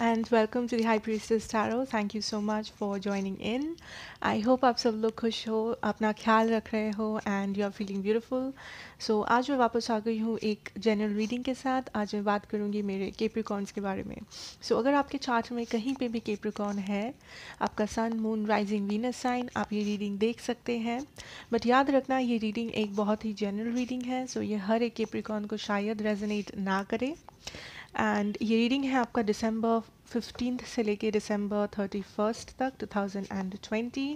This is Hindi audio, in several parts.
And and welcome to the High Priestess Tarot. Thank you so much for joining in. I hope आप सब लोग खुश हो अपना ख्याल रख रहे हो and you are feeling beautiful so आज मैं वापस आ गई हूँ एक जनरल रीडिंग के साथ आज मैं बात करूँगी मेरे केप्रिकॉन्स के बारे में सो so, अगर आपके चार्ट में कहीं पे भी केप्रिकॉन है आपका sun moon rising Venus sign आप ये रीडिंग देख सकते हैं बट याद रखना ये रीडिंग एक बहुत ही जनरल रीडिंग है सो so ये हर एक केप्रिकॉन को शायद रेजनेट ना करे एंड ये रीडिंग है आपका दिसंबर फिफ्टीन से लेके दिसंबर थर्टी फर्स्ट तक two thousand and twenty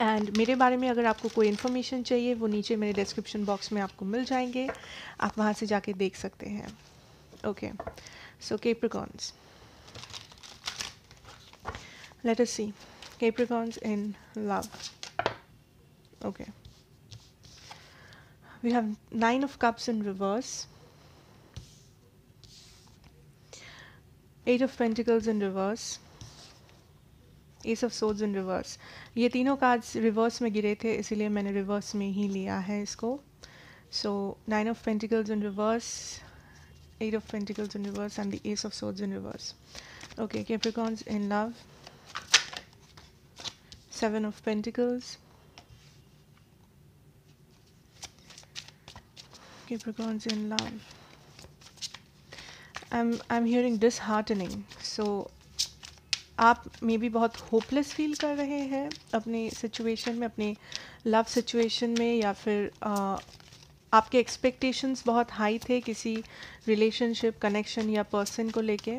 and मेरे बारे में अगर आपको कोई इन्फॉर्मेशन चाहिए वो नीचे मेरे डिस्क्रिप्शन बॉक्स में आपको मिल जाएंगे आप वहाँ से जाके देख सकते हैं okay so Capricorns let us see Capricorns in love okay we have nine of cups in reverse eight of pentacles in reverse ace of swords in reverse ये तीनों कार्ड्स रिवर्स में गिरे थे इसीलिए मैंने रिवर्स में ही लिया है इसको so nine of pentacles in reverse eight of pentacles in reverse and the ace of swords in reverse okay capricorns in love seven of pentacles capricorns in love I am I am hearing disheartening so आप मे बी बहुत होपलेस फील कर रहे हैं अपनी सिचुएशन में अपने लव सिचुएशन में या फिर uh, आपके एक्सपेक्टेशंस बहुत हाई थे किसी रिलेशनशिप कनेक्शन या पर्सन को लेके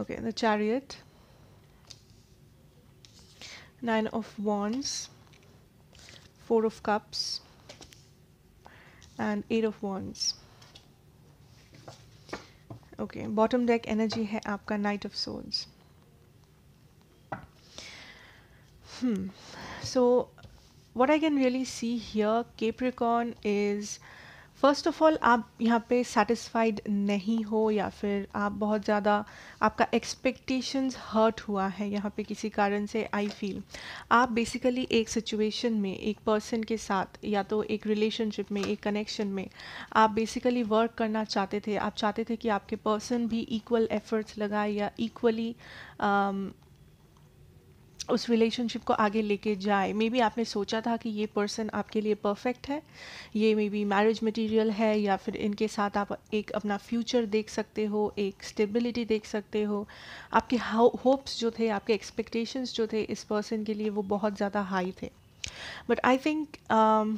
okay the chariot nine of wands four of cups and eight of wands okay bottom deck energy hai aapka knight of swords hmm so what i can really see here capricorn is first of all आप यहाँ पे सेटिस्फाइड नहीं हो या फिर आप बहुत ज़्यादा आपका एक्सपेक्टेशंस हर्ट हुआ है यहाँ पे किसी कारण से आई फील आप बेसिकली एक सिचुएशन में एक पर्सन के साथ या तो एक रिलेशनशिप में एक कनेक्शन में आप बेसिकली वर्क करना चाहते थे आप चाहते थे कि आपके पर्सन भी इक्वल एफर्ट्स लगाए या इक्वली उस रिलेशनशिप को आगे लेके जाए मे बी आपने सोचा था कि ये पर्सन आपके लिए परफेक्ट है ये मे बी मैरिज मटेरियल है या फिर इनके साथ आप एक अपना फ्यूचर देख सकते हो एक स्टेबिलिटी देख सकते हो आपके होप्स जो थे आपके एक्सपेक्टेशंस जो थे इस पर्सन के लिए वो बहुत ज़्यादा हाई थे बट आई थिंक um,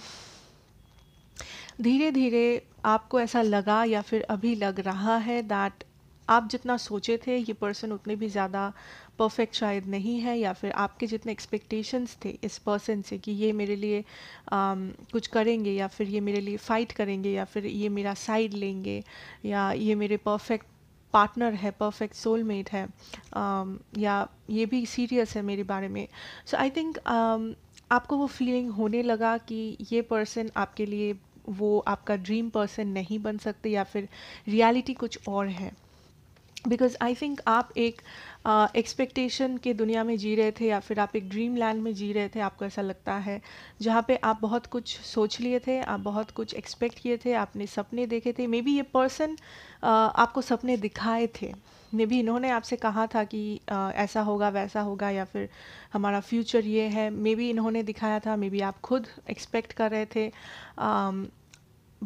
धीरे धीरे आपको ऐसा लगा या फिर अभी लग रहा है दैट आप जितना सोचे थे ये पर्सन उतने भी ज़्यादा परफेक्ट शायद नहीं है या फिर आपके जितने एक्सपेक्टेशंस थे इस पर्सन से कि ये मेरे लिए um, कुछ करेंगे या फिर ये मेरे लिए फ़ाइट करेंगे या फिर ये मेरा साइड लेंगे या ये मेरे परफेक्ट पार्टनर है परफेक्ट सोलमेट है um, या ये भी सीरियस है मेरे बारे में सो आई थिंक आपको वो फीलिंग होने लगा कि ये पर्सन आपके लिए वो आपका ड्रीम पर्सन नहीं बन सकते या फिर रियलिटी कुछ और है बिकॉज आई थिंक आप एक एक्सपेक्टेशन uh, के दुनिया में जी रहे थे या फिर आप एक ड्रीम लैंड में जी रहे थे आपको ऐसा लगता है जहाँ पे आप बहुत कुछ सोच लिए थे आप बहुत कुछ एक्सपेक्ट किए थे आपने सपने देखे थे मे बी ये पर्सन uh, आपको सपने दिखाए थे मे बी इन्होंने आपसे कहा था कि uh, ऐसा होगा वैसा होगा या फिर हमारा फ्यूचर ये है मे बी इन्होंने दिखाया था मे बी आप खुद एक्सपेक्ट कर रहे थे um,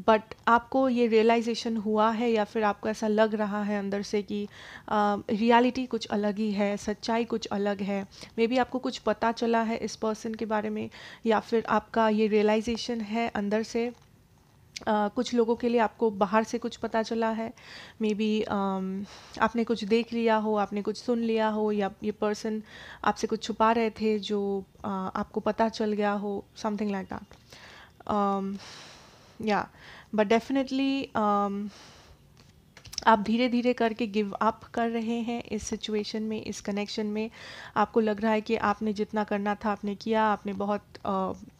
बट आपको ये रियलाइजेशन हुआ है या फिर आपको ऐसा लग रहा है अंदर से कि रियलिटी कुछ अलग ही है सच्चाई कुछ अलग है मे बी आपको कुछ पता चला है इस पर्सन के बारे में या फिर आपका ये रियलाइजेशन है अंदर से Uh, कुछ लोगों के लिए आपको बाहर से कुछ पता चला है मे बी um, आपने कुछ देख लिया हो आपने कुछ सुन लिया हो या ये पर्सन आपसे कुछ छुपा रहे थे जो uh, आपको पता चल गया हो समथिंग लाइक दैट या बट डेफिनेटली um, आप धीरे धीरे करके गिव अप कर रहे हैं इस सिचुएशन में इस कनेक्शन में आपको लग रहा है कि आपने जितना करना था आपने किया आपने बहुत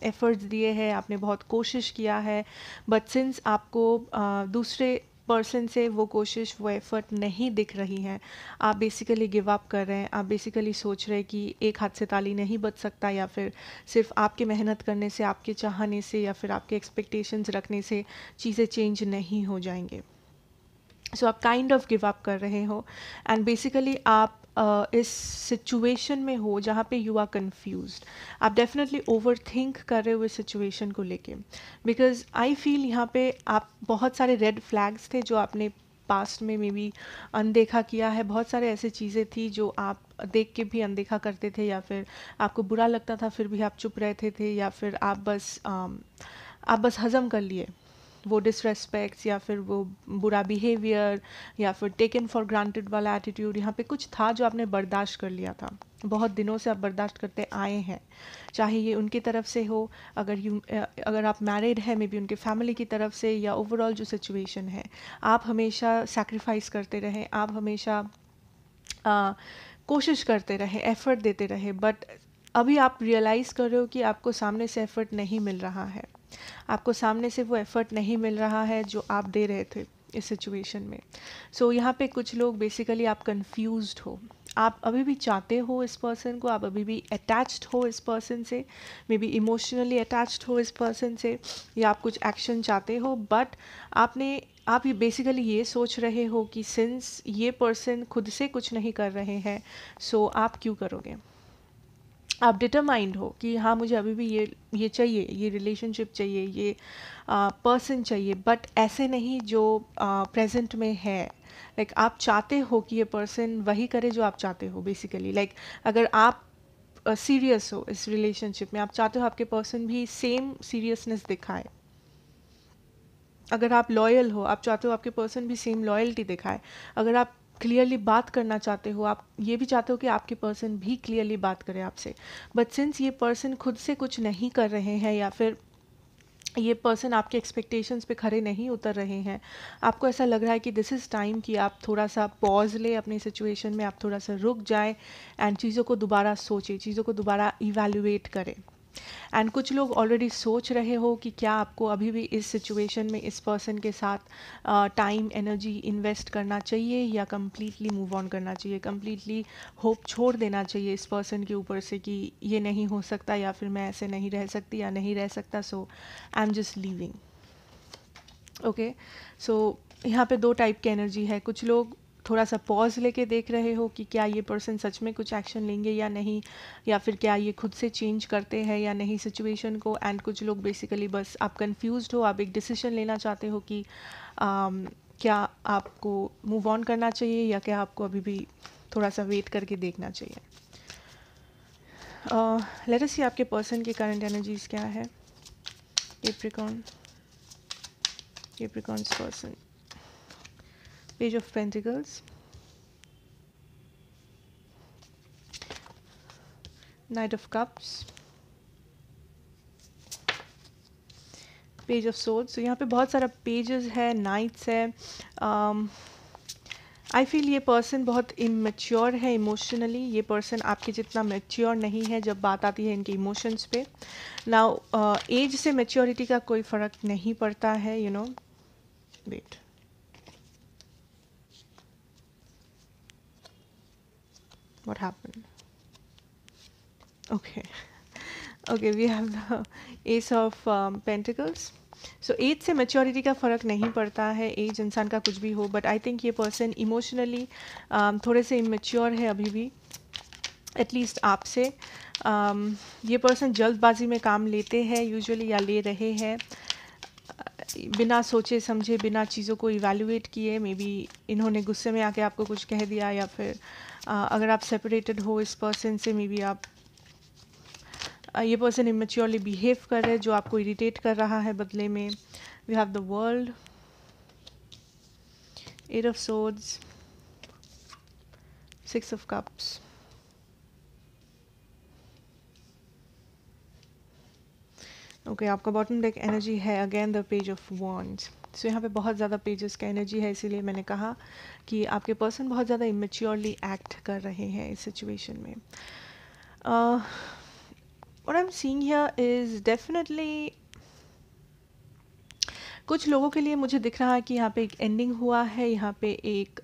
एफ़र्ट्स दिए हैं आपने बहुत कोशिश किया है बट सिंस आपको uh, दूसरे पर्सन से वो कोशिश वो एफर्ट नहीं दिख रही हैं आप बेसिकली गिव अप कर रहे हैं आप बेसिकली सोच रहे हैं कि एक हाथ से ताली नहीं बच सकता या फिर सिर्फ आपके मेहनत करने से आपके चाहने से या फिर आपके एक्सपेक्टेशंस रखने से चीज़ें चेंज नहीं हो जाएंगे सो so, आप काइंड ऑफ गिव अप कर रहे हो एंड बेसिकली आप इस सिचुएशन में हो जहाँ पे यू आर कंफ्यूज आप डेफिनेटली ओवर थिंक कर रहे हो इस सिचुएशन को लेके बिकॉज आई फील यहाँ पे आप बहुत सारे रेड फ्लैग्स थे जो आपने पास्ट में मे बी अनदेखा किया है बहुत सारे ऐसी चीज़ें थी जो आप देख के भी अनदेखा करते थे या फिर आपको बुरा लगता था फिर भी आप चुप रहते थे या फिर आप बस आप बस हज़म कर लिए वो डिसरेस्पेक्ट्स या फिर वो बुरा बिहेवियर या फिर टेकन फॉर ग्रांटेड वाला एटीट्यूड यहाँ पे कुछ था जो आपने बर्दाश्त कर लिया था बहुत दिनों से आप बर्दाश्त करते आए हैं चाहे ये उनकी तरफ से हो अगर यू अगर आप मैरिड हैं मे बी उनके फैमिली की तरफ से या ओवरऑल जो सिचुएशन है आप हमेशा सेक्रीफाइस करते रहें आप हमेशा आ, कोशिश करते रहें एफ़र्ट देते रहें बट अभी आप रियलाइज़ कर रहे हो कि आपको सामने से एफ़र्ट नहीं मिल रहा है आपको सामने से वो एफ़र्ट नहीं मिल रहा है जो आप दे रहे थे इस सिचुएशन में सो so, यहाँ पे कुछ लोग बेसिकली आप कंफ्यूज हो आप अभी भी चाहते हो इस पर्सन को आप अभी भी अटैच्ड हो इस पर्सन से मे बी इमोशनली अटैच्ड हो इस पर्सन से या आप कुछ एक्शन चाहते हो बट आपने आप ये बेसिकली ये सोच रहे हो कि सिंस ये पर्सन खुद से कुछ नहीं कर रहे हैं सो so आप क्यों करोगे आप डिटरमाइंड हो कि हाँ मुझे अभी भी ये ये चाहिए ये रिलेशनशिप चाहिए ये पर्सन चाहिए बट ऐसे नहीं जो प्रेजेंट में है लाइक like, आप चाहते हो कि ये पर्सन वही करे जो आप चाहते हो बेसिकली लाइक like, अगर आप सीरियस uh, हो इस रिलेशनशिप में आप चाहते हो आपके पर्सन भी सेम सीरियसनेस दिखाए अगर आप लॉयल हो आप चाहते हो आपके पर्सन भी सेम लॉयल्टी दिखाए अगर आप क्लियरली बात करना चाहते हो आप ये भी चाहते हो कि आपके पर्सन भी क्लियरली बात करें आपसे बट सिंस ये पर्सन खुद से कुछ नहीं कर रहे हैं या फिर ये पर्सन आपके एक्सपेक्टेशंस पे खड़े नहीं उतर रहे हैं आपको ऐसा लग रहा है कि दिस इज़ टाइम कि आप थोड़ा सा पॉज लें अपनी सिचुएशन में आप थोड़ा सा रुक जाएं एंड चीज़ों को दोबारा सोचें चीज़ों को दोबारा इवेल्यूएट करें एंड कुछ लोग ऑलरेडी सोच रहे हो कि क्या आपको अभी भी इस सिचुएशन में इस पर्सन के साथ टाइम एनर्जी इन्वेस्ट करना चाहिए या कम्प्लीटली मूव ऑन करना चाहिए कम्प्लीटली होप छोड़ देना चाहिए इस पर्सन के ऊपर से कि ये नहीं हो सकता या फिर मैं ऐसे नहीं रह सकती या नहीं रह सकता so I am just leaving okay so यहाँ पे दो टाइप की एनर्जी है कुछ लोग थोड़ा सा पॉज लेके देख रहे हो कि क्या ये पर्सन सच में कुछ एक्शन लेंगे या नहीं या फिर क्या ये खुद से चेंज करते हैं या नहीं सिचुएशन को एंड कुछ लोग बेसिकली बस आप कंफ्यूज हो आप एक डिसीजन लेना चाहते हो कि um, क्या आपको मूव ऑन करना चाहिए या क्या आपको अभी भी थोड़ा सा वेट करके देखना चाहिए लेट अस सी आपके पर्सन के करंट एनर्जीज क्या है Capricorn Capricorns person page of pentacles knight of cups page of swords तो यहाँ पे बहुत सारा पेजेस um, है नाइट्स है आई um, फील ये पर्सन बहुत इमेच्योर है इमोशनली ये पर्सन आपके जितना मेच्योर नहीं है जब बात आती है इनके इमोशंस पे ना एज uh, से मेच्योरिटी का कोई फ़र्क नहीं पड़ता है you know wait what happened okay okay we have the ace of um, pentacles so age से मेच्योरिटी का फ़र्क नहीं पड़ता है एज इंसान का कुछ भी हो बट आई थिंक ये पर्सन इमोशनली um, थोड़े से इमेच्योर है अभी भी एटलीस्ट आपसे um, ये पर्सन जल्दबाजी में काम लेते हैं यूजुअली या ले रहे हैं बिना सोचे समझे बिना चीज़ों को इवेल्युएट किए मे बी इन्होंने गुस्से में आके आपको कुछ कह दिया या फिर अगर आप सेपरेटेड हो इस पर्सन से मे बी आप ये पर्सन इमेच्योरली बिहेव कर रहे जो आपको इरिटेट कर रहा है बदले में we have the world eight of swords six of cups okay आपका बॉटम डेक एनर्जी है again the page of wands so so, यहाँ पे बहुत ज़्यादा पेजेस का एनर्जी है इसीलिए मैंने कहा कि आपके पर्सन बहुत ज़्यादा इमेच्योरली एक्ट कर रहे हैं इस सिचुएशन में और I am seeing here is definitely कुछ लोगों के लिए मुझे दिख रहा है कि यहाँ पे एक एंडिंग हुआ है यहाँ पे एक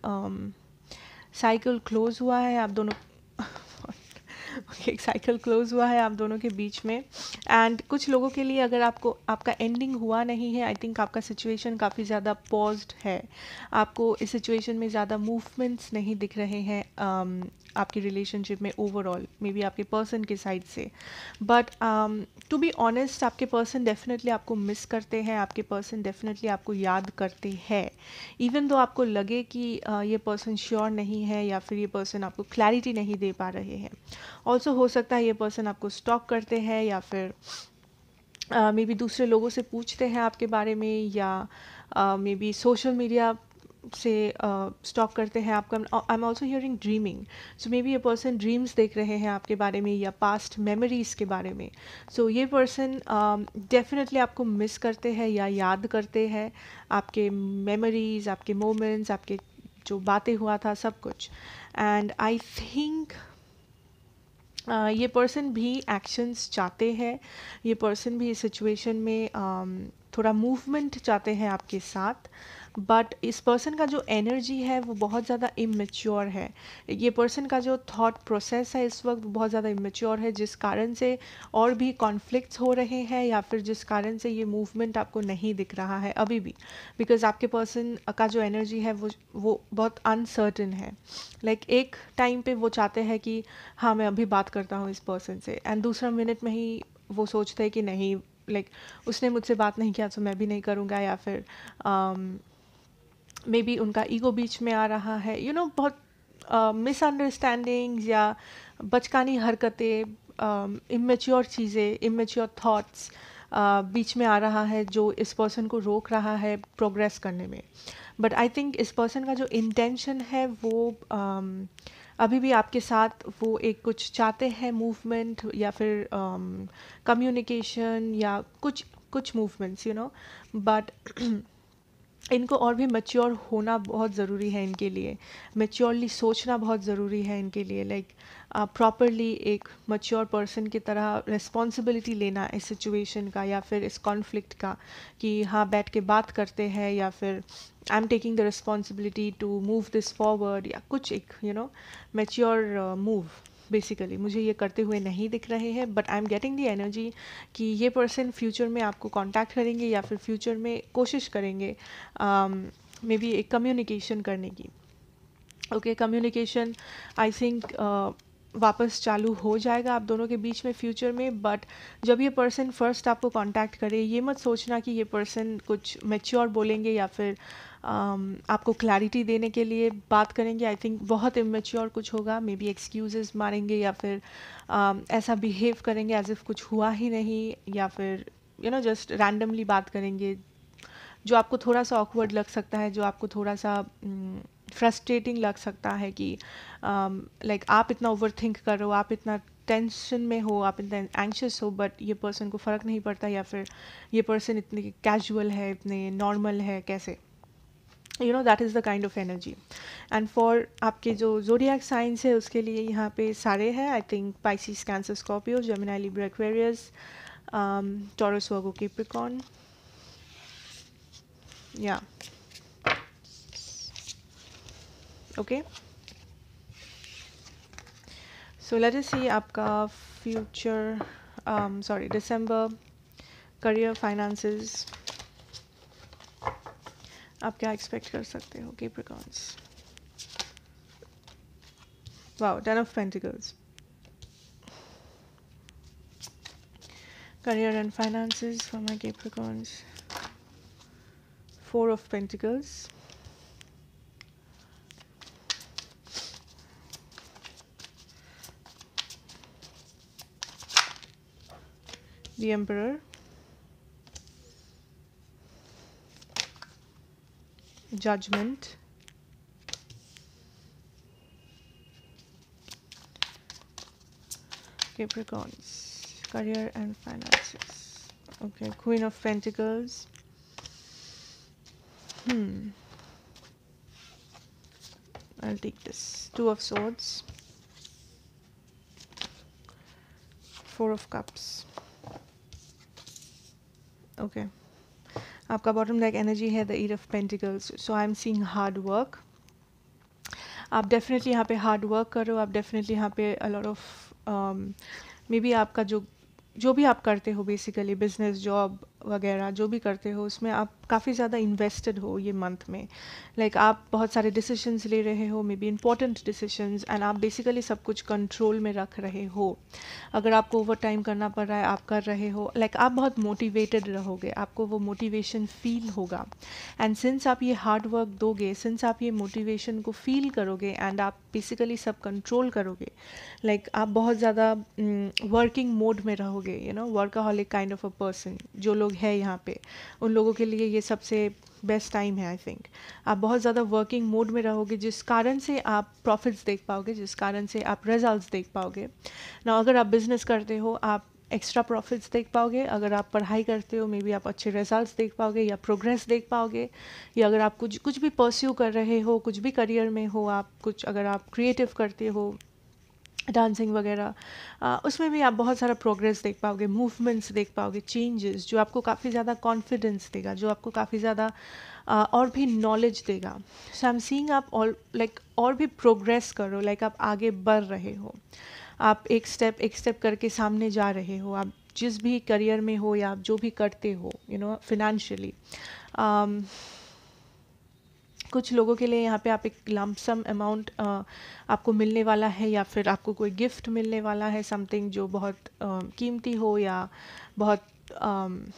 साइकिल um, क्लोज हुआ है आप दोनों एक साइकिल क्लोज हुआ है आप दोनों के बीच में एंड कुछ लोगों के लिए अगर आपको आपका एंडिंग हुआ नहीं है आई थिंक आपका सिचुएशन काफ़ी ज़्यादा पॉज्ड है आपको इस सिचुएशन में ज़्यादा मूवमेंट्स नहीं दिख रहे हैं um, आपकी रिलेशनशिप में ओवरऑल मे बी आपके पर्सन के साइड से बट टू बी ऑनेस्ट आपके पर्सन डेफिनेटली आपको मिस करते हैं आपके पर्सन डेफिनेटली आपको याद करते हैं इवन दो आपको लगे कि uh, ये पर्सन श्योर नहीं है या फिर ये पर्सन आपको क्लैरिटी नहीं दे पा रहे हैं ऑल्सो हो सकता है ये पर्सन आपको स्टॉक करते हैं या फिर मे uh, बी दूसरे लोगों से पूछते हैं आपके बारे में या मे बी सोशल मीडिया से स्टॉप uh, करते हैं आपका I am also hearing dreaming so maybe a person dreams देख रहे हैं आपके बारे में या पास्ट मेमोरीज़ के बारे में सो so, ये पर्सन डेफिनेटली uh, आपको मिस करते हैं या याद करते हैं आपके मेमोरीज़ आपके मोमेंट्स आपके जो बातें हुआ था सब कुछ एंड आई थिंक ये पर्सन भी एक्शंस चाहते हैं ये पर्सन भी इस सिचुएशन में um, थोड़ा मूवमेंट चाहते हैं आपके साथ बट इस पर्सन का जो एनर्जी है वो बहुत ज़्यादा इमेच्योर है ये पर्सन का जो थॉट प्रोसेस है इस वक्त बहुत ज़्यादा इमेच्योर है जिस कारण से और भी कॉन्फ्लिक्ट्स हो रहे हैं या फिर जिस कारण से ये मूवमेंट आपको नहीं दिख रहा है अभी भी बिकॉज आपके पर्सन का जो एनर्जी है वो वो बहुत अनसर्टन है लाइक like, एक टाइम पे वो चाहते हैं कि हाँ मैं अभी बात करता हूँ इस पर्सन से एंड दूसरा मिनट में ही वो सोचते हैं कि नहीं लाइक like, उसने मुझसे बात नहीं किया तो मैं भी नहीं करूँगा या फिर um, मे बी उनका ईगो बीच में आ रहा है यू you नो know, बहुत मिसअंडरस्टैंडिंग uh, या बचकानी हरकतें इमेच्योर चीज़ें इमेच्योर थाट्स बीच में आ रहा है जो इस पर्सन को रोक रहा है प्रोग्रेस करने में बट आई थिंक इस पर्सन का जो इंटेंशन है वो um, अभी भी आपके साथ वो एक कुछ चाहते हैं मूवमेंट या फिर कम्युनिकेशन um, या कुछ कुछ मूवमेंट्स यू नो बट इनको और भी मच्योर होना बहुत ज़रूरी है इनके लिए मेच्योरली सोचना बहुत ज़रूरी है इनके लिए लाइक प्रॉपरली uh, एक मच्योर पर्सन की तरह रिस्पॉन्सिबिलिटी लेना इस सिचुएशन का या फिर इस कॉन्फ्लिक्ट का कि हाँ बैठ के बात करते हैं या फिर I am taking the responsibility to move this forward या कुछ एक you know mature move basically मुझे ये करते हुए नहीं दिख रहे हैं but I am getting the energy कि ये पर्सन फ्यूचर में आपको कॉन्टैक्ट करेंगे या फिर फ्यूचर में कोशिश करेंगे मे um, बी एक कम्युनिकेशन करने की ओके कम्युनिकेशन आई थिंक वापस चालू हो जाएगा आप दोनों के बीच में फ्यूचर में बट जब ये पर्सन फर्स्ट आपको कांटेक्ट करे ये मत सोचना कि ये पर्सन कुछ मेच्योर बोलेंगे या फिर um, आपको क्लैरिटी देने के लिए बात करेंगे आई थिंक बहुत इमेच्योर कुछ होगा मे बी एक्सक्यूजेज मारेंगे या फिर um, ऐसा बिहेव करेंगे एज इफ़ कुछ हुआ ही नहीं या फिर यू नो जस्ट रैंडमली बात करेंगे जो आपको थोड़ा सा ऑकवर्ड लग सकता है जो आपको थोड़ा सा um, फ्रस्ट्रेटिंग लग सकता है कि लाइक um, like, आप इतना ओवर थिंक करो आप इतना टेंशन में हो आप इतना एंशियस हो बट ये पर्सन को फ़र्क नहीं पड़ता या फिर ये पर्सन इतने कैजुअल है इतने नॉर्मल है कैसे you know that is the kind of energy and for आपके जो जोरिया साइंस है उसके लिए यहाँ पे सारे हैं I think Pisces Cancer Scorpio Gemini Libra Aquarius Capricorn या okay so let's see आपका future sorry December career finances आप क्या एक्सपेक्ट कर सकते हो Capricorns wow ten of pentacles and finance for my Capricorns four of pentacles the emperor judgment capricorns career and finances okay queen of pentacles hmm i'll take this two of swords four of cups okay आपका बॉटम लैक एनर्जी है the ear of pentacles so I am seeing hard work आप डेफिनेटली यहाँ पे हार्ड वर्क करो आप डेफिनेटली यहाँ पे अलॉट ऑफ मे बी आपका जो जो भी आप करते हो बेसिकली बिजनेस जॉब वगैरह जो भी करते हो उसमें आप काफ़ी ज़्यादा इन्वेस्टेड हो ये मंथ में लाइक like, आप बहुत सारे डिसीशंस ले रहे हो maybe important decisions and आप बेसिकली सब कुछ कंट्रोल में रख रहे हो अगर आपको ओवर टाइम करना पड़ रहा है आप कर रहे हो लाइक like, आप बहुत मोटिवेटेड रहोगे आपको वो मोटिवेशन फील होगा एंड सिंस आप ये हार्ड वर्क दोगे सिंस आप ये मोटिवेशन को फील करोगे एंड आप बेसिकली सब कंट्रोल करोगे लाइक like, आप बहुत ज़्यादा वर्किंग मोड में रहोगे you know workaholic kind of a person जो लोग है यहाँ पे उन लोगों के लिए ये सबसे बेस्ट टाइम है आई थिंक आप बहुत ज़्यादा वर्किंग मोड में रहोगे जिस कारण से आप प्रॉफिट्स देख पाओगे जिस कारण से आप रिजल्ट्स देख पाओगे ना अगर आप बिजनेस करते हो आप एक्स्ट्रा प्रॉफिट्स देख पाओगे अगर आप पढ़ाई करते हो मे बी आप अच्छे रिजल्ट्स देख पाओगे या प्रोग्रेस देख पाओगे या अगर आप कुछ कुछ भी परस्यू कर रहे हो कुछ भी करियर में हो आप कुछ अगर आप क्रिएटिव करते हो डांसिंग वगैरह उसमें भी आप बहुत सारा प्रोग्रेस देख पाओगे मूवमेंट्स देख पाओगे चेंजेस जो आपको काफ़ी ज़्यादा कॉन्फिडेंस देगा जो आपको काफ़ी ज़्यादा और भी नॉलेज देगा सो आई एम सीइंग आप ऑल लाइक और भी प्रोग्रेस करो लाइक आप आगे बढ़ रहे हो आप एक स्टेप एक स्टेप करके सामने जा रहे हो आप जिस भी करियर में हो या आप जो भी करते हो यू नो फिनेंशियली कुछ लोगों के लिए यहाँ पे आप एक लमसम अमाउंट आपको मिलने वाला है या फिर आपको कोई गिफ्ट मिलने वाला है समथिंग जो बहुत कीमती हो या बहुत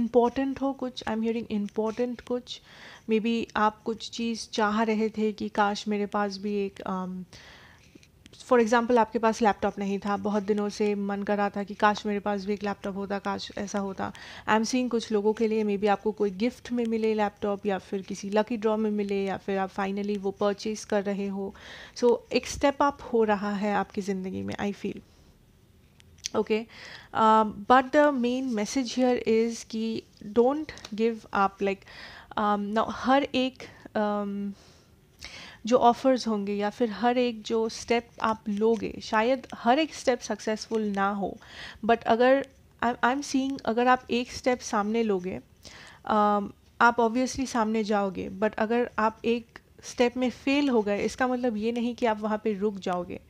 इम्पॉर्टेंट हो कुछ आई एम हियरिंग इम्पॉर्टेंट कुछ मे बी आप कुछ चीज़ चाह रहे थे कि काश मेरे पास भी एक um, फॉर एग्ज़ाम्पल आपके पास लैपटॉप नहीं था बहुत दिनों से मन कर रहा था कि काश मेरे पास भी एक लैपटॉप होता काश ऐसा होता आई एम सीइंग कुछ लोगों के लिए मे बी आपको कोई गिफ्ट में मिले लैपटॉप या फिर किसी लकी ड्रॉ में मिले या फिर आप फाइनली वो परचेज़ कर रहे हो सो so, एक स्टेप अप हो रहा है आपकी ज़िंदगी में I feel okay but the main message here is कि डोंट गिव आप लाइक हर एक um, जो ऑफ़र्स होंगे या फिर हर एक जो स्टेप आप लोगे शायद हर एक स्टेप सक्सेसफुल ना हो बट अगर आई एम सीइंग अगर आप एक स्टेप सामने लोगे um, आप ऑब्वियसली सामने जाओगे बट अगर आप एक स्टेप में फेल हो गए इसका मतलब ये नहीं कि आप वहाँ पे रुक जाओगे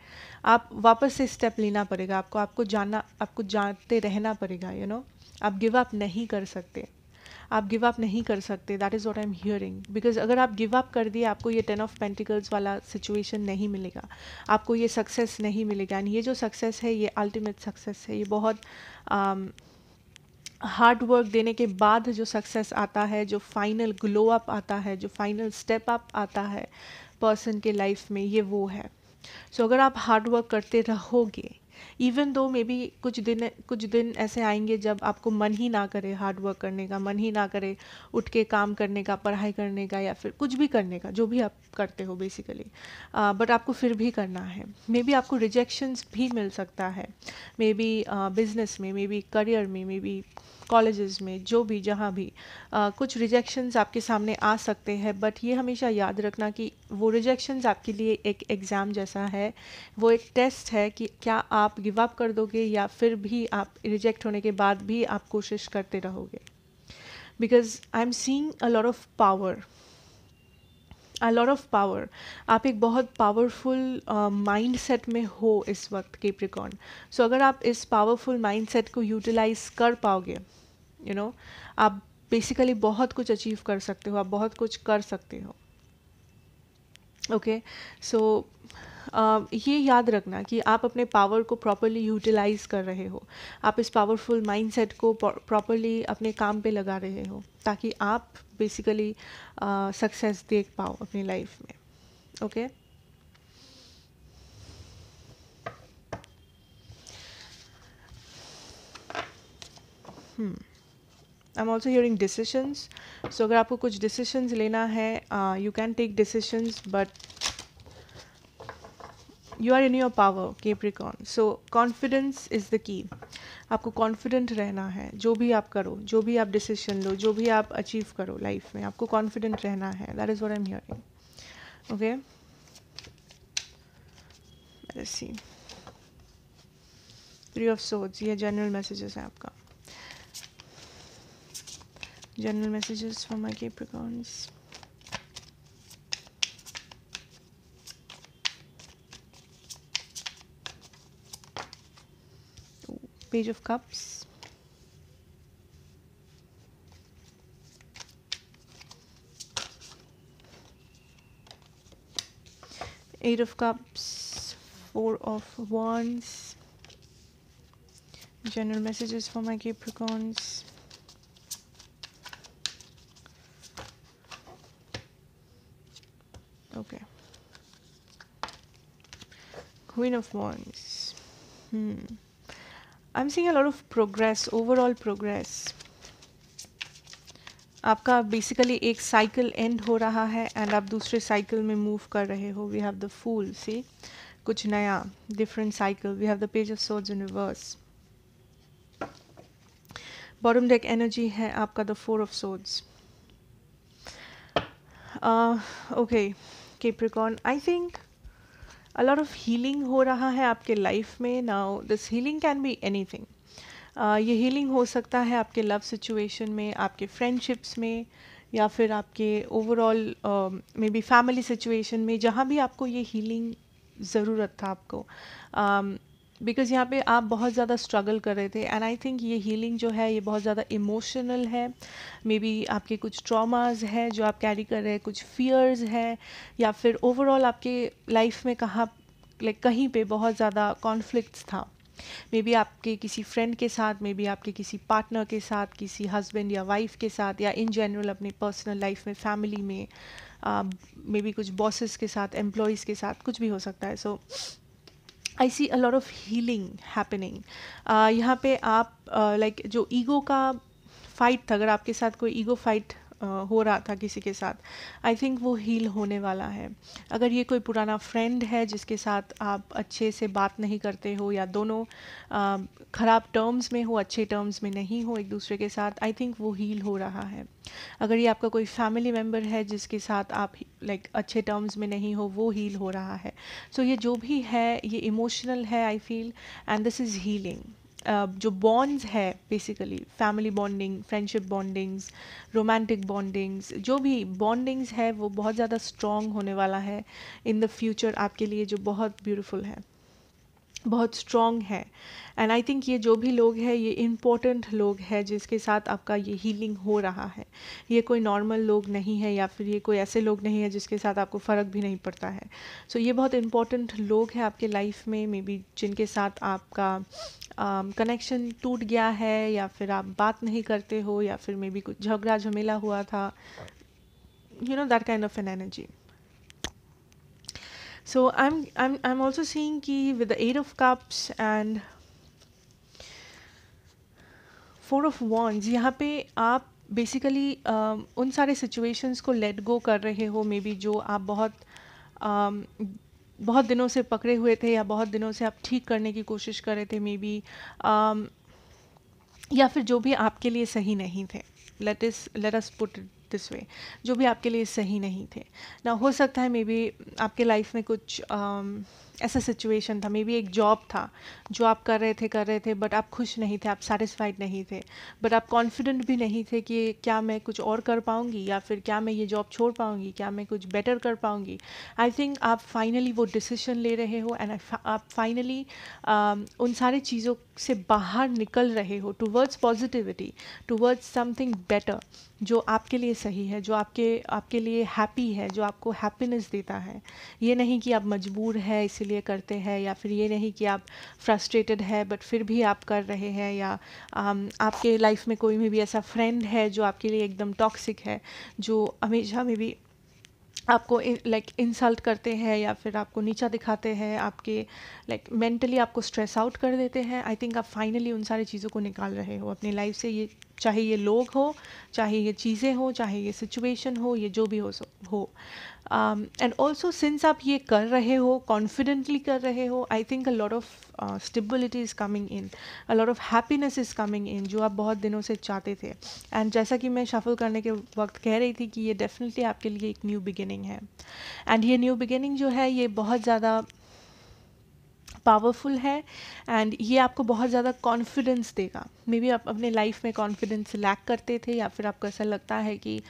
आप वापस से स्टेप लेना पड़ेगा आपको आपको जाना आपको जानते रहना पड़ेगा यू you नो know? आप गिव अप नहीं कर सकते आप गिव अप नहीं कर सकते that is what I am hearing because अगर आप गिव अप कर दिए आपको ये टेन ऑफ पेंटिकल्स वाला सिचुएशन नहीं मिलेगा आपको ये सक्सेस नहीं मिलेगा एंड ये जो सक्सेस है ये अल्टीमेट सक्सेस है ये बहुत um, हार्ड वर्क देने के बाद जो सक्सेस आता है जो फाइनल ग्लो अप आता है जो फाइनल स्टेप अप आता है पर्सन के लाइफ में ये वो है सो so, अगर आप हार्ड वर्क करते रहोगे इवन दो मे बी कुछ दिन कुछ दिन ऐसे आएंगे जब आपको मन ही ना करे हार्ड वर्क करने का मन ही ना करे उठ के काम करने का पढ़ाई करने का या फिर कुछ भी करने का जो भी आप करते हो बेसिकली बट uh, आपको फिर भी करना है मे बी आपको रिजेक्शंस भी मिल सकता है मे बी बिजनेस में मे बी करियर में मे बी कॉलेजेस में जो भी जहाँ भी आ, कुछ रिजेक्शंस आपके सामने आ सकते हैं बट ये हमेशा याद रखना कि वो रिजेक्शंस आपके लिए एक एग्ज़ाम जैसा है वो एक टेस्ट है कि क्या आप गिव अप कर दोगे या फिर भी आप रिजेक्ट होने के बाद भी आप कोशिश करते रहोगे because I am seeing a lot of power a lot of power आप एक बहुत पावरफुल माइंड सेट में हो इस वक्त के प्रिकॉन सो so, अगर आप इस पावरफुल माइंड सेट को यूटिलाइज कर पाओगे यू नो आप बेसिकली बहुत कुछ अचीव कर सकते हो आप बहुत कुछ कर सकते हो okay okay, so so, uh, ये याद रखना कि आप अपने पावर को प्रॉपरली यूटिलाइज कर रहे हो आप इस पावरफुल माइंडसेट को प्रॉपरली अपने काम पे लगा रहे हो ताकि आप बेसिकली सक्सेस uh, देख पाओ अपनी लाइफ में okay okay? hmm I am also hearing decisions so अगर आपको कुछ डिसीशंस लेना है you can take decisions but you are in your power Capricorn so confidence is the key आपको कॉन्फिडेंट रहना है जो भी आप करो जो भी आप डिसीशन लो जो भी आप अचीव करो लाइफ में आपको कॉन्फिडेंट रहना है that is what I am hearing okay see three of swords ये जनरल मैसेजेस है आपका general messages for my Capricorns. Page of Cups. Eight of Cups, Four of Wands. General messages for my Capricorns. Queen of Wands. Hmm. I'm seeing a lot of progress, overall progress. आपका बेसिकली एक साइकिल एंड हो रहा है एंड आप दूसरे साइकिल में मूव कर रहे हो we have the fool see कुछ नया different cycle we have the page of swords universe bottom deck energy है आपका the four of swords okay Capricorn I think lot of healing हो रहा है आपके लाइफ में now this healing can be anything ये हीलिंग हो सकता है आपके लव सिचुएशन में आपके फ्रेंडशिप्स में या फिर आपके overall maybe family situation में जहाँ भी आपको ये हीलिंग ज़रूरत था आपको um, बिकॉज़ यहाँ पे आप बहुत ज़्यादा स्ट्रगल कर रहे थे एंड आई थिंक ये हीलिंग जो है ये बहुत ज़्यादा इमोशनल है मे बी आपके कुछ ट्रॉमाज हैं जो आप कैरी कर रहे हैं कुछ फियर्स हैं या फिर ओवरऑल आपके लाइफ में कहाँ लाइक कहीं पे बहुत ज़्यादा कॉन्फ्लिक्ट था मे बी आपके किसी फ्रेंड के साथ मे बी आपके किसी पार्टनर के साथ किसी हस्बैंड या वाइफ के साथ या इन जनरल अपने पर्सनल लाइफ में फैमिली में मे uh, बी कुछ बॉसेस के साथ एम्प्लॉयज़ के साथ कुछ भी हो सकता है so so, I see a lot of healing happening यहाँ पे आप लाइक uh, like, जो ईगो का फाइट था अगर आपके साथ कोई ईगो फाइट हो रहा था किसी के साथ आई थिंक वो हील होने वाला है अगर ये कोई पुराना फ्रेंड है जिसके साथ आप अच्छे से बात नहीं करते हो या दोनों ख़राब टर्म्स में हो अच्छे टर्म्स में नहीं हो एक दूसरे के साथ आई थिंक वो हील हो रहा है अगर ये आपका कोई फैमिली मेम्बर है जिसके साथ आप लाइक like, अच्छे टर्म्स में नहीं हो वो हील हो रहा है सो so, ये जो भी है ये इमोशनल है I feel and this is healing जो बॉन्ड्स है basically family bonding friendship bondings romantic bondings जो भी बॉन्डिंग्स है वो बहुत ज़्यादा स्ट्रॉन्ग होने वाला है इन द फ्यूचर आपके लिए जो बहुत ब्यूटीफुल है बहुत स्ट्रॉन्ग है एंड आई थिंक ये जो भी लोग हैं ये इम्पोर्टेंट लोग हैं जिसके साथ आपका ये हीलिंग हो रहा है ये कोई नॉर्मल लोग नहीं है या फिर ये कोई ऐसे लोग नहीं है जिसके साथ आपको फ़र्क भी नहीं पड़ता है सो so, ये बहुत इम्पोर्टेंट लोग हैं आपके लाइफ में मे बी जिनके साथ आपका कनेक्शन um, uh, टूट गया है या फिर आप बात नहीं करते हो या फिर मे बी कुछ झगड़ा झमेला हुआ था you know that kind of an energy so I'm I'm I'm also seeing key with the eight of cups and four of wands यहाँ पे आप बेसिकली uh, उन सारे सिचुएशंस को लेट गो कर रहे हो मे बी जो आप बहुत बहुत दिनों से पकड़े हुए थे या बहुत दिनों से आप ठीक करने की कोशिश कर रहे थे मे बी या फिर जो भी आपके लिए सही नहीं थे let's let us put this way जो भी आपके लिए सही नहीं थे ना हो सकता है मे बी आपके लाइफ में कुछ um, ऐसा सिचुएशन था मे बी एक जॉब था जो आप कर रहे थे कर रहे थे बट आप खुश नहीं थे आप सेटिस्फाइड नहीं थे बट आप कॉन्फिडेंट भी नहीं थे कि क्या मैं कुछ और कर पाऊँगी या फिर क्या मैं ये जॉब छोड़ पाऊँगी क्या मैं कुछ बेटर कर पाऊँगी आई थिंक आप फाइनली वो डिसीजन ले रहे हो एंड आप फाइनली um, उन सारी चीज़ों से बाहर निकल रहे हो towards positivity towards something better जो आपके लिए सही है जो आपके आपके लिए हैप्पी है जो आपको हैप्पीनेस देता है ये नहीं कि आप मजबूर है इसीलिए करते हैं या फिर ये नहीं कि आप फ्रस्ट्रेटेड है बट फिर भी आप कर रहे हैं या आम, um, आपके लाइफ में कोई भी ऐसा फ्रेंड है जो आपके लिए एकदम टॉक्सिक है जो हमेशा में भी आपको लाइक इंसल्ट करते हैं या फिर आपको नीचा दिखाते हैं आपके लाइक like, मेंटली आपको स्ट्रेस आउट कर देते हैं आई थिंक आप फाइनली उन सारी चीज़ों को निकाल रहे हो अपनी लाइफ से ये चाहे ये लोग हो चाहे ये चीज़ें हो चाहे ये सिचुएशन हो ये जो भी हो सो हो एंड ऑल्सो सिंस आप ये कर रहे हो कॉन्फिडेंटली कर रहे हो I think a lot of stability is coming in a lot of happiness is coming in जो आप बहुत दिनों से चाहते थे एंड जैसा कि मैं शफल करने के वक्त कह रही थी कि ये डेफिनेटली आपके लिए एक न्यू बिगिनिंग है एंड ये न्यू बिगिनिंग जो है ये बहुत ज़्यादा पावरफुल है एंड ये आपको बहुत ज़्यादा कॉन्फिडेंस देगा मे बी आप अपने लाइफ में कॉन्फिडेंस लैक करते थे या फिर आपको ऐसा लगता है कि um,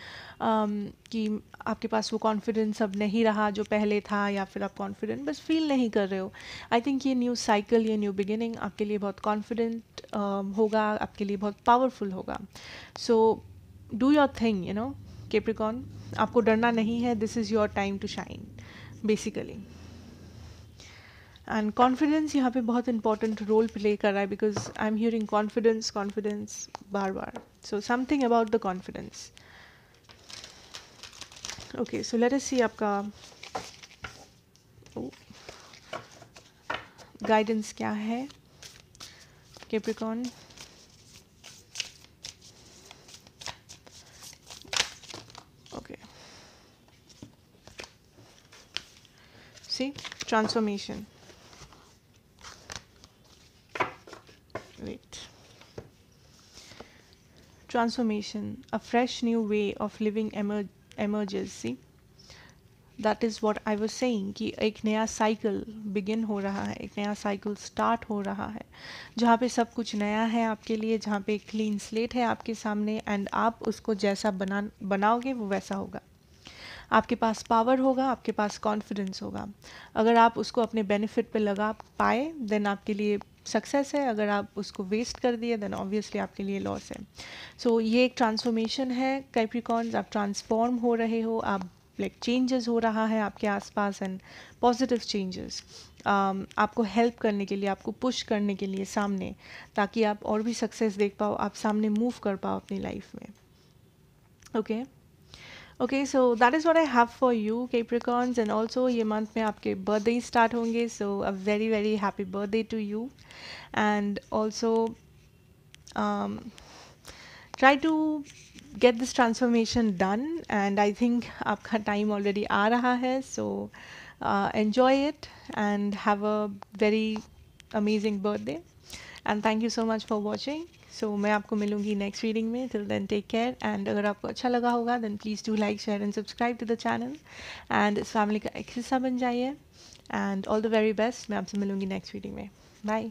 कि आपके पास वो कॉन्फिडेंस अब नहीं रहा जो पहले था या फिर आप कॉन्फिडेंट बस फील नहीं कर रहे हो आई थिंक ये न्यू साइकिल ये न्यू बिगिनिंग आपके लिए बहुत कॉन्फिडेंट uh, um, होगा आपके लिए बहुत पावरफुल होगा so do your thing you know Capricorn आपको डरना नहीं है this is your time to shine basically and confidence यहाँ पे बहुत इंपॉर्टेंट रोल प्ले कर रहा है because I am hearing confidence confidence बार बार so something about the confidence okay so let us see आपका गाइडेंस oh, क्या है Capricorn okay transformation transformation, a fresh new way of living emer emerges. See? That is what I was saying कि एक नया साइकिल बिगिन हो रहा है एक नया साइकिल स्टार्ट हो रहा है जहाँ पे सब कुछ नया है आपके लिए जहाँ पे क्लीन स्लेट है आपके सामने एंड आप उसको जैसा बना बनाओगे वो वैसा होगा आपके पास पावर होगा आपके पास कॉन्फिडेंस होगा अगर आप उसको अपने बेनिफिट पे लगा पाए देन आपके लिए सक्सेस है अगर आप उसको वेस्ट कर दिए देन ऑब्वियसली आपके लिए लॉस है सो so, ये एक ट्रांसफॉर्मेशन है कैप्रिकॉन्स आप ट्रांसफॉर्म हो रहे हो आप लाइक चेंजेस हो रहा है आपके आसपास एंड पॉजिटिव चेंजेस आपको हेल्प करने के लिए आपको पुश करने के लिए सामने ताकि आप और भी सक्सेस देख पाओ आप सामने मूव कर पाओ अपनी लाइफ में okay okay? Okay so that is what I have for you Capricorns and also ये मंथ में आपके बर्थडे स्टार्ट होंगे so a very very happy birthday to you and also try to get this transformation done and I think आपका टाइम ऑलरेडी आ रहा है so enjoy it and have a very amazing birthday and thank you so much for watching so so, मैं आपको मिलूंगी नेक्स्ट रीडिंग में till then take care and अगर आपको अच्छा लगा होगा then please do like share and subscribe to the channel and इस फैमिली का एक हिस्सा बन जाइए and all the very best मैं आपसे मिलूंगी नेक्स्ट रीडिंग में बाय